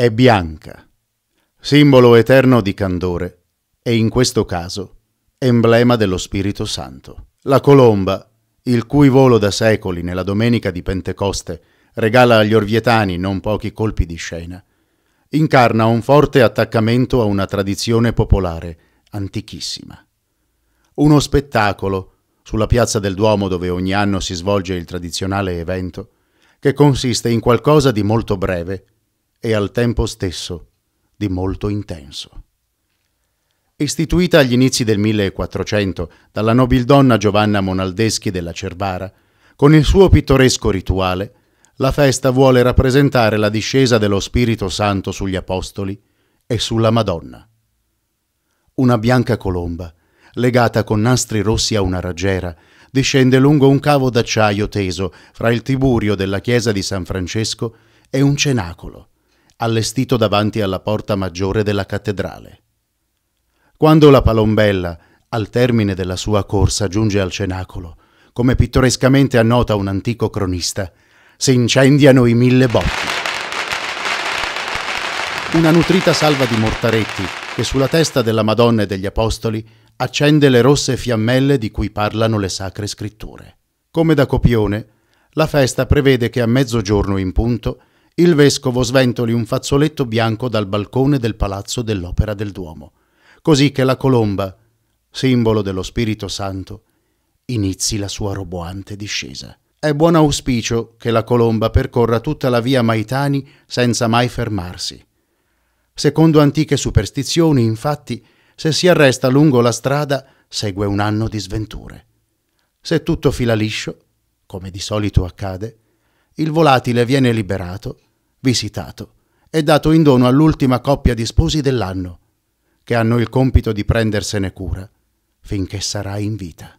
è bianca, simbolo eterno di candore e in questo caso emblema dello Spirito Santo. La colomba, il cui volo da secoli nella domenica di Pentecoste regala agli orvietani non pochi colpi di scena, incarna un forte attaccamento a una tradizione popolare antichissima. Uno spettacolo sulla piazza del Duomo dove ogni anno si svolge il tradizionale evento, che consiste in qualcosa di molto breve, e al tempo stesso di molto intenso. Istituita agli inizi del 1400 dalla nobildonna Giovanna Monaldeschi della Cervara, con il suo pittoresco rituale, la festa vuole rappresentare la discesa dello Spirito Santo sugli Apostoli e sulla Madonna. Una bianca colomba, legata con nastri rossi a una raggiera, discende lungo un cavo d'acciaio teso fra il tiburio della chiesa di San Francesco e un cenacolo, allestito davanti alla porta maggiore della cattedrale. Quando la palombella, al termine della sua corsa, giunge al cenacolo, come pittorescamente annota un antico cronista, si incendiano i mille botti. Una nutrita salva di mortaretti che sulla testa della Madonna e degli Apostoli accende le rosse fiammelle di cui parlano le sacre scritture. Come da copione, la festa prevede che a mezzogiorno in punto il vescovo sventoli un fazzoletto bianco dal balcone del palazzo dell'Opera del Duomo, così che la colomba, simbolo dello Spirito Santo, inizi la sua roboante discesa. È buon auspicio che la colomba percorra tutta la via Maitani senza mai fermarsi. Secondo antiche superstizioni, infatti, se si arresta lungo la strada segue un anno di sventure. Se tutto fila liscio, come di solito accade, il volatile viene liberato visitato e dato in dono all'ultima coppia di sposi dell'anno, che hanno il compito di prendersene cura finché sarà in vita.